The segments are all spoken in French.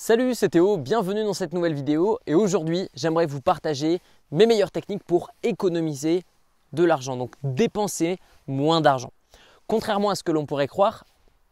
Salut, c'est Théo, bienvenue dans cette nouvelle vidéo et aujourd'hui j'aimerais vous partager mes meilleures techniques pour économiser de l'argent, donc dépenser moins d'argent. Contrairement à ce que l'on pourrait croire,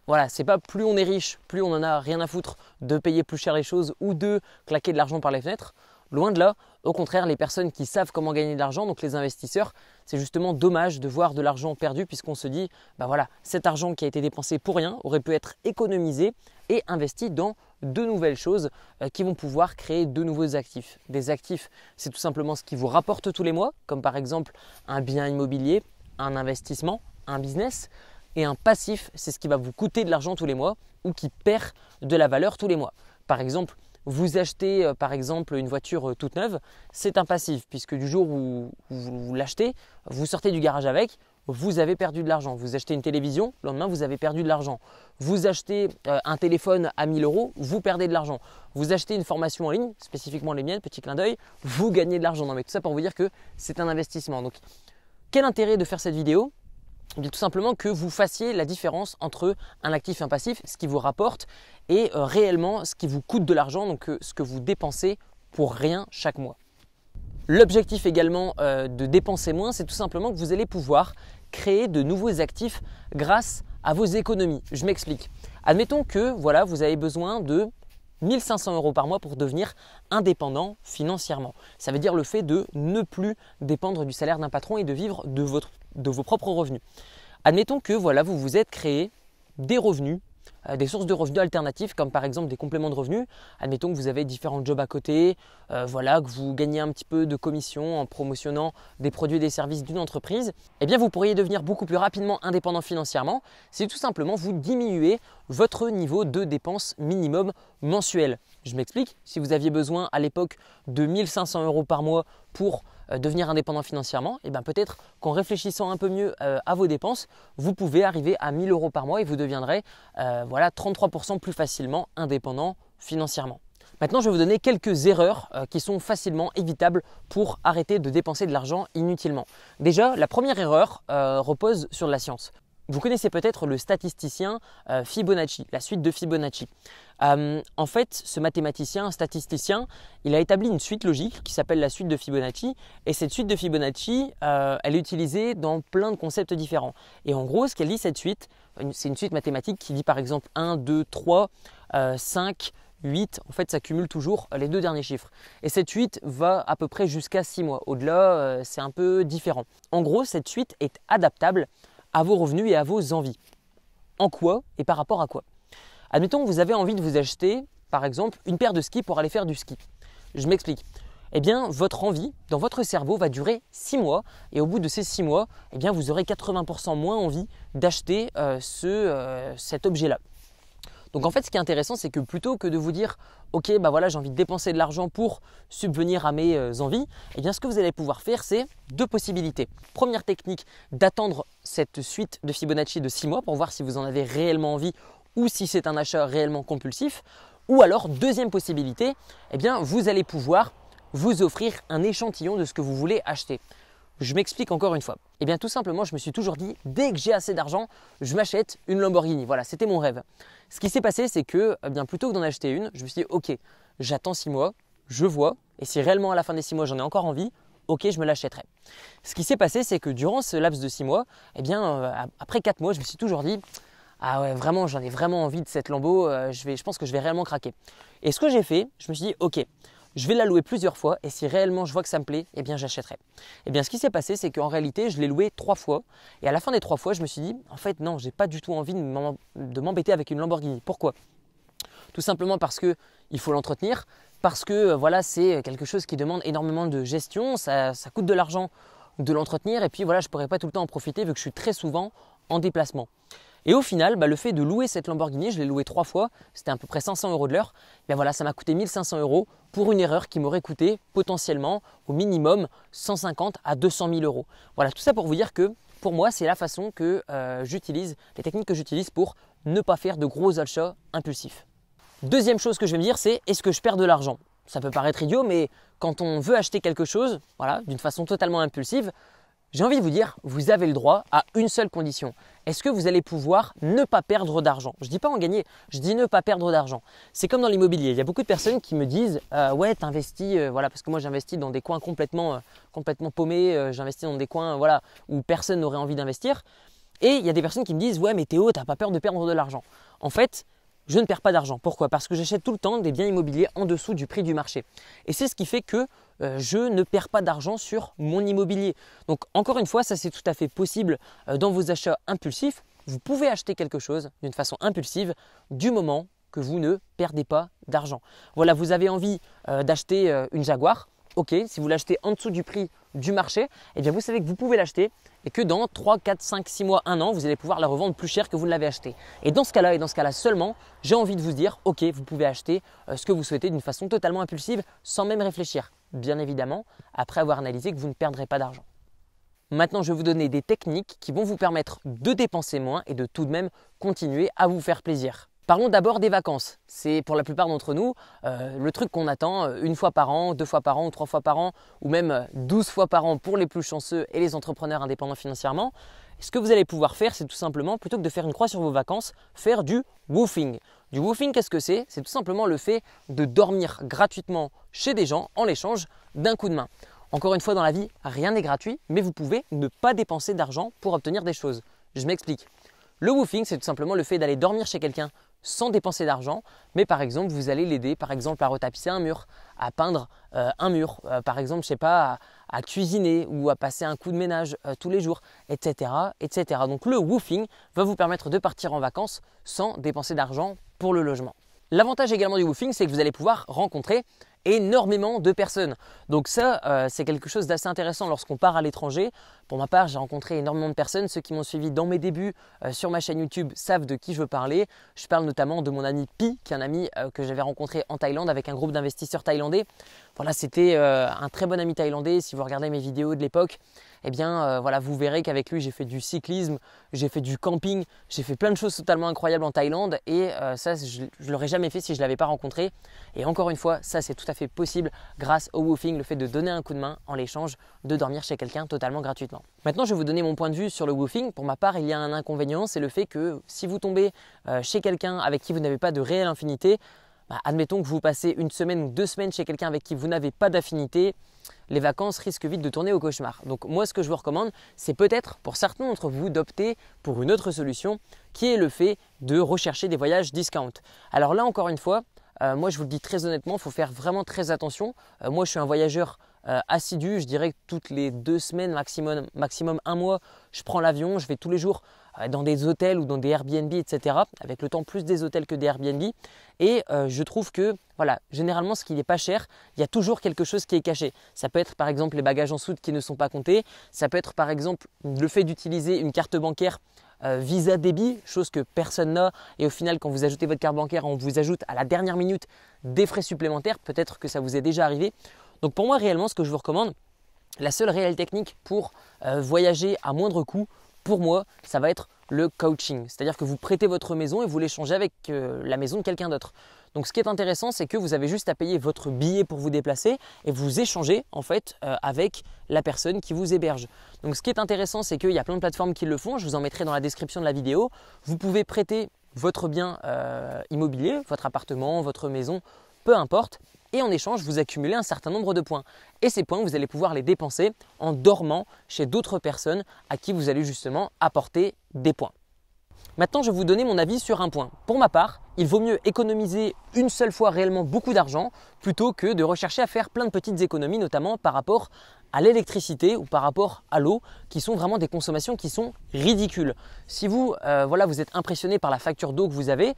voilà, c'est pas plus on est riche, plus on en a rien à foutre de payer plus cher les choses ou de claquer de l'argent par les fenêtres. Loin de là, au contraire, les personnes qui savent comment gagner de l'argent, donc les investisseurs, c'est justement dommage de voir de l'argent perdu puisqu'on se dit, bah voilà, cet argent qui a été dépensé pour rien aurait pu être économisé et investi dans de nouvelles choses euh, qui vont pouvoir créer de nouveaux actifs. Des actifs, c'est tout simplement ce qui vous rapporte tous les mois, comme par exemple un bien immobilier, un investissement, un business. Et un passif, c'est ce qui va vous coûter de l'argent tous les mois ou qui perd de la valeur tous les mois. Par exemple, vous achetez euh, par exemple une voiture euh, toute neuve, c'est un passif puisque du jour où vous l'achetez, vous sortez du garage avec, vous avez perdu de l'argent. Vous achetez une télévision, le lendemain, vous avez perdu de l'argent. Vous achetez euh, un téléphone à 1000 euros, vous perdez de l'argent. Vous achetez une formation en ligne, spécifiquement les miennes, petit clin d'œil, vous gagnez de l'argent. Non, mais tout ça pour vous dire que c'est un investissement. Donc, quel intérêt de faire cette vidéo eh tout simplement que vous fassiez la différence entre un actif et un passif, ce qui vous rapporte, et euh, réellement ce qui vous coûte de l'argent, donc euh, ce que vous dépensez pour rien chaque mois. L'objectif également de dépenser moins, c'est tout simplement que vous allez pouvoir créer de nouveaux actifs grâce à vos économies. Je m'explique. Admettons que voilà, vous avez besoin de 1500 euros par mois pour devenir indépendant financièrement. Ça veut dire le fait de ne plus dépendre du salaire d'un patron et de vivre de, votre, de vos propres revenus. Admettons que voilà, vous vous êtes créé des revenus euh, des sources de revenus alternatifs comme par exemple des compléments de revenus. Admettons que vous avez différents jobs à côté, euh, voilà, que vous gagnez un petit peu de commission en promotionnant des produits et des services d'une entreprise. Eh bien, vous pourriez devenir beaucoup plus rapidement indépendant financièrement si tout simplement vous diminuez votre niveau de dépenses minimum mensuel. Je m'explique, si vous aviez besoin à l'époque de 1500 euros par mois pour euh, devenir indépendant financièrement, et eh bien peut-être qu'en réfléchissant un peu mieux euh, à vos dépenses, vous pouvez arriver à 1000 euros par mois et vous deviendrez euh, voilà 33% plus facilement indépendant financièrement. Maintenant, je vais vous donner quelques erreurs qui sont facilement évitables pour arrêter de dépenser de l'argent inutilement. Déjà, la première erreur repose sur la science. Vous connaissez peut-être le statisticien euh, Fibonacci, la suite de Fibonacci. Euh, en fait, ce mathématicien, statisticien, il a établi une suite logique qui s'appelle la suite de Fibonacci. Et cette suite de Fibonacci, euh, elle est utilisée dans plein de concepts différents. Et en gros, ce qu'elle dit, cette suite, c'est une suite mathématique qui dit par exemple 1, 2, 3, 5, 8, en fait, ça cumule toujours les deux derniers chiffres. Et cette suite va à peu près jusqu'à 6 mois. Au-delà, c'est un peu différent. En gros, cette suite est adaptable à vos revenus et à vos envies. En quoi et par rapport à quoi Admettons que vous avez envie de vous acheter, par exemple, une paire de skis pour aller faire du ski. Je m'explique. Eh bien, votre envie dans votre cerveau va durer six mois et au bout de ces six mois, eh bien, vous aurez 80% moins envie d'acheter euh, ce, euh, cet objet-là. Donc en fait, ce qui est intéressant, c'est que plutôt que de vous dire, ok, bah voilà, j'ai envie de dépenser de l'argent pour subvenir à mes euh, envies, eh bien ce que vous allez pouvoir faire, c'est deux possibilités. Première technique, d'attendre cette suite de Fibonacci de 6 mois pour voir si vous en avez réellement envie ou si c'est un achat réellement compulsif. Ou alors, deuxième possibilité, eh bien, vous allez pouvoir vous offrir un échantillon de ce que vous voulez acheter. Je m'explique encore une fois. Eh bien, tout simplement, je me suis toujours dit, dès que j'ai assez d'argent, je m'achète une Lamborghini. Voilà, c'était mon rêve. Ce qui s'est passé, c'est que, eh bien, plutôt que d'en acheter une, je me suis dit, ok, j'attends 6 mois, je vois, et si réellement à la fin des 6 mois j'en ai encore envie, ok, je me l'achèterai. Ce qui s'est passé, c'est que durant ce laps de 6 mois, eh bien, euh, après 4 mois, je me suis toujours dit, ah ouais, vraiment, j'en ai vraiment envie de cette lambeau, euh, je, pense que je vais réellement craquer. Et ce que j'ai fait, je me suis dit, ok, je vais la louer plusieurs fois et si réellement je vois que ça me plaît, eh bien j'achèterai. Eh bien ce qui s'est passé, c'est qu'en réalité, je l'ai loué trois fois et à la fin des trois fois, je me suis dit, en fait, non, j'ai pas du tout envie de m'embêter avec une Lamborghini. Pourquoi Tout simplement parce que il faut l'entretenir, parce que euh, voilà, c'est quelque chose qui demande énormément de gestion, ça, coûte de l'argent de l'entretenir et puis voilà, je pourrais pas tout le temps en profiter vu que je suis très souvent en déplacement. Et au final, bah, le fait de louer cette Lamborghini, je l'ai louée trois fois, c'était à peu près 500 euros de l'heure, ça m'a coûté 1500 euros pour une erreur qui m'aurait coûté potentiellement au minimum 150 à 200 000 euros. Voilà, tout ça pour vous dire que pour moi, c'est la façon que euh, j'utilise, les techniques que j'utilise pour ne pas faire de gros achats impulsifs. Deuxième chose que je vais me dire, c'est est-ce que je perds de l'argent Ça peut paraître idiot, mais quand on veut acheter quelque chose, voilà, d'une façon totalement impulsive, j'ai envie de vous dire, vous avez le droit à une seule condition. Est-ce que vous allez pouvoir ne pas perdre d'argent Je ne dis pas en gagner, je dis ne pas perdre d'argent. C'est comme dans l'immobilier. Il y a beaucoup de personnes qui me disent euh, Ouais, t'investis, euh, voilà, parce que moi j'investis dans des coins complètement, euh, complètement paumés, j'investis dans des coins voilà, où personne n'aurait envie d'investir. Et il y a des personnes qui me disent Ouais, mais Théo, t'as pas peur de perdre de l'argent. En fait, je ne perds pas d'argent. Pourquoi Parce que j'achète tout le temps des biens immobiliers en dessous du prix du marché. Et c'est ce qui fait que euh, je ne perds pas d'argent sur mon immobilier. Donc encore une fois, ça c'est tout à fait possible euh, dans vos achats impulsifs. Vous pouvez acheter quelque chose d'une façon impulsive du moment que vous ne perdez pas d'argent. Voilà, vous avez envie euh, d'acheter une Jaguar ok, si vous l'achetez en dessous du prix du marché, eh bien vous savez que vous pouvez l'acheter et que dans 3, 4, 5, 6 mois, 1 an, vous allez pouvoir la revendre plus cher que vous ne l'avez acheté. Et dans ce cas-là, et dans ce cas-là seulement, j'ai envie de vous dire, ok, vous pouvez acheter euh, ce que vous souhaitez d'une façon totalement impulsive, sans même réfléchir, bien évidemment, après avoir analysé que vous ne perdrez pas d'argent. Maintenant, je vais vous donner des techniques qui vont vous permettre de dépenser moins et de tout de même continuer à vous faire plaisir. Parlons d'abord des vacances. C'est pour la plupart d'entre nous euh, le truc qu'on attend euh, une fois par an, deux fois par an, ou trois fois par an, ou même euh, douze fois par an pour les plus chanceux et les entrepreneurs indépendants financièrement. Ce que vous allez pouvoir faire, c'est tout simplement, plutôt que de faire une croix sur vos vacances, faire du woofing. Du woofing, qu'est-ce que c'est C'est tout simplement le fait de dormir gratuitement chez des gens en l'échange d'un coup de main. Encore une fois, dans la vie, rien n'est gratuit, mais vous pouvez ne pas dépenser d'argent pour obtenir des choses. Je m'explique. Le woofing, c'est tout simplement le fait d'aller dormir chez quelqu'un sans dépenser d'argent, mais par exemple vous allez l'aider par exemple à retapisser un mur, à peindre euh, un mur, euh, par exemple je sais pas à, cuisiner ou à passer un coup de ménage euh, tous les jours, etc., etc. Donc le woofing va vous permettre de partir en vacances sans dépenser d'argent pour le logement. L'avantage également du woofing c'est que vous allez pouvoir rencontrer énormément de personnes. Donc ça, euh, c'est quelque chose d'assez intéressant lorsqu'on part à l'étranger. Pour ma part, j'ai rencontré énormément de personnes. Ceux qui m'ont suivi dans mes débuts euh, sur ma chaîne YouTube savent de qui je veux parler. Je parle notamment de mon ami Pi, qui est un ami euh, que j'avais rencontré en Thaïlande avec un groupe d'investisseurs thaïlandais. Voilà, c'était un très bon ami thaïlandais. Si vous regardez mes vidéos de l'époque, eh bien euh, voilà, vous verrez qu'avec lui j'ai fait du cyclisme, j'ai fait du camping, j'ai fait plein de choses totalement incroyables en Thaïlande et euh, ça je, l'aurais jamais fait si je l'avais pas rencontré. Et encore une fois, ça c'est tout à fait possible grâce au woofing, le fait de donner un coup de main en l'échange de dormir chez quelqu'un totalement gratuitement. Maintenant, je vais vous donner mon point de vue sur le woofing. Pour ma part, il y a un inconvénient, c'est le fait que si vous tombez euh, chez quelqu'un avec qui vous n'avez pas de réelle infinité, bah, admettons que vous passez une semaine ou deux semaines chez quelqu'un avec qui vous n'avez pas d'affinité, les vacances risquent vite de tourner au cauchemar. Donc moi ce que je vous recommande, c'est peut-être pour certains d'entre vous d'opter pour une autre solution qui est le fait de rechercher des voyages discount. Alors là encore une fois, euh, moi je vous le dis très honnêtement, il faut faire vraiment très attention. Euh, moi je suis un voyageur euh, assidu. Je dirais que toutes les deux semaines, maximum, un mois, je prends l'avion, je vais tous les jours euh, dans des hôtels ou dans des Airbnb, etc. Avec le temps, plus des hôtels que des Airbnb. Et euh, je trouve que, voilà, généralement, ce qui n'est pas cher, il y a toujours quelque chose qui est caché. Ça peut être par exemple les bagages en soute qui ne sont pas comptés. Ça peut être par exemple le fait d'utiliser une carte bancaire Visa débit, chose que personne n'a. Et au final, quand vous ajoutez votre carte bancaire, on vous ajoute à la dernière minute des frais supplémentaires. Peut-être que ça vous est déjà arrivé. Donc pour moi réellement ce que je vous recommande, la seule réelle technique pour euh, voyager à moindre coût, pour moi, ça va être le coaching. C'est-à-dire que vous prêtez votre maison et vous l'échangez avec euh, la maison de quelqu'un d'autre. Donc ce qui est intéressant, c'est que vous avez juste à payer votre billet pour vous déplacer et vous échangez en fait euh, avec la personne qui vous héberge. Donc ce qui est intéressant, c'est qu'il y a plein de plateformes qui le font. Je vous en mettrai dans la description de la vidéo. Vous pouvez prêter votre bien immobilier, votre appartement, votre maison, peu importe et en échange, vous accumulez un certain nombre de points. Et ces points, vous allez pouvoir les dépenser en dormant chez d'autres personnes à qui vous allez justement apporter des points. Maintenant, je vais vous donner mon avis sur un point. Pour ma part, il vaut mieux économiser une seule fois réellement beaucoup d'argent plutôt que de rechercher à faire plein de petites économies, notamment par rapport à l'électricité ou par rapport à l'eau, qui sont vraiment des consommations qui sont ridicules. Si vous, euh, voilà, vous êtes impressionné par la facture d'eau que vous avez,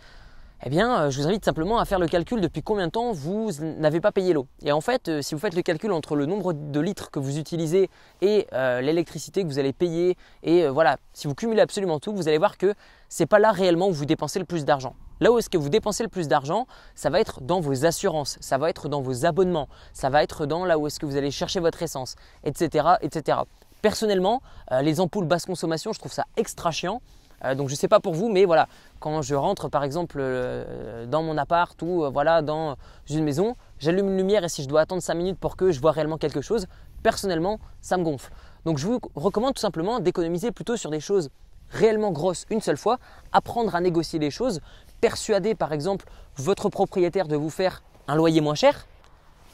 eh bien, euh, je vous invite simplement à faire le calcul depuis combien de temps vous n'avez pas payé l'eau. Et en fait, euh, si vous faites le calcul entre le nombre de litres que vous utilisez et euh, l'électricité que vous allez payer, et voilà, si vous cumulez absolument tout, vous allez voir que ce n'est pas là réellement où vous dépensez le plus d'argent. Là où est-ce que vous dépensez le plus d'argent, ça va être dans vos assurances, ça va être dans vos abonnements, ça va être dans là où est-ce que vous allez chercher votre essence, etc., etc. Personnellement, les ampoules basse consommation, je trouve ça extra chiant. Euh, donc je ne sais pas pour vous, mais voilà, quand je rentre par exemple euh, dans mon appart ou euh, voilà dans une maison, j'allume une lumière et si je dois attendre 5 minutes pour que je vois réellement quelque chose, personnellement, ça me gonfle. Donc je vous recommande tout simplement d'économiser plutôt sur des choses réellement grosses une seule fois, apprendre à négocier les choses, persuader par exemple votre propriétaire de vous faire un loyer moins cher,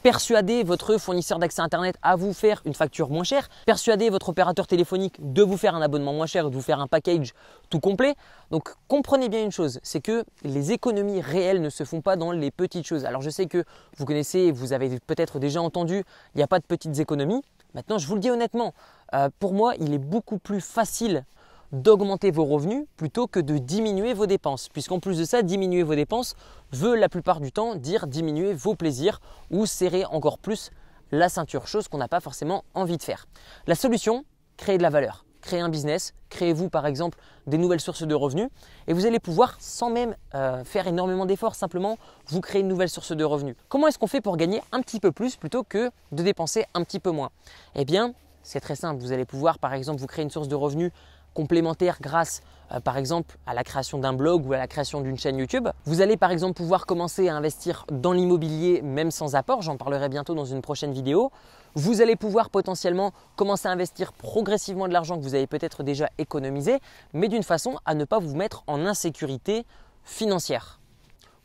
persuader votre fournisseur d'accès Internet à vous faire une facture moins chère, persuader votre opérateur téléphonique de vous faire un abonnement moins cher, de vous faire un package tout complet. Donc comprenez bien une chose, c'est que les économies réelles ne se font pas dans les petites choses. Alors je sais que vous connaissez, vous avez peut-être déjà entendu, il n'y a pas de petites économies. Maintenant, je vous le dis honnêtement, euh, pour moi, il est beaucoup plus facile d'augmenter vos revenus plutôt que de diminuer vos dépenses. Puisqu'en plus de ça, diminuer vos dépenses veut la plupart du temps dire diminuer vos plaisirs ou serrer encore plus la ceinture, chose qu'on n'a pas forcément envie de faire. La solution, créer de la valeur. Créer un business, créez-vous par exemple des nouvelles sources de revenus et vous allez pouvoir, sans même euh, faire énormément d'efforts, simplement vous créer une nouvelle source de revenus. Comment est-ce qu'on fait pour gagner un petit peu plus plutôt que de dépenser un petit peu moins Eh bien, c'est très simple. Vous allez pouvoir, par exemple, vous créer une source de revenus complémentaires grâce euh, par exemple à la création d'un blog ou à la création d'une chaîne YouTube. Vous allez par exemple pouvoir commencer à investir dans l'immobilier même sans apport, j'en parlerai bientôt dans une prochaine vidéo. Vous allez pouvoir potentiellement commencer à investir progressivement de l'argent que vous avez peut-être déjà économisé, mais d'une façon à ne pas vous mettre en insécurité financière.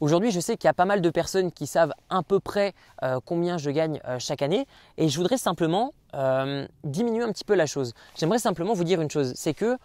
Aujourd'hui, je sais qu'il y a pas mal de personnes qui savent à peu près euh, combien je gagne euh, chaque année et je voudrais simplement euh, diminuer un petit peu la chose. J'aimerais simplement vous dire une chose, c'est que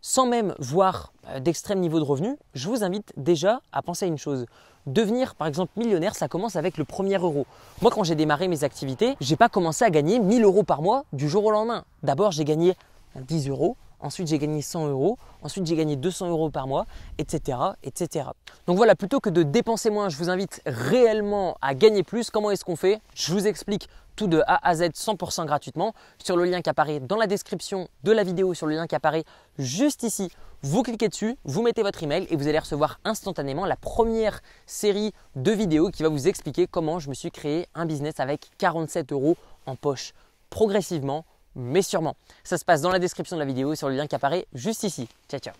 sans même voir d'extrême niveau de revenus, je vous invite déjà à penser à une chose. Devenir par exemple millionnaire, ça commence avec le premier euro. Moi quand j'ai démarré mes activités, j'ai pas commencé à gagner 1000 euros par mois du jour au lendemain. D'abord j'ai gagné 10 euros, ensuite j'ai gagné 100 euros, ensuite j'ai gagné 200 euros par mois, etc., etc. Donc voilà, plutôt que de dépenser moins, je vous invite réellement à gagner plus. Comment est-ce qu'on fait Je vous explique tout de A à Z 100% gratuitement sur le lien qui apparaît dans la description de la vidéo, sur le lien qui apparaît juste ici. Vous cliquez dessus, vous mettez votre email et vous allez recevoir instantanément la première série de vidéos qui va vous expliquer comment je me suis créé un business avec 47 euros en poche progressivement mais sûrement. Ça se passe dans la description de la vidéo sur le lien qui apparaît juste ici. Ciao ciao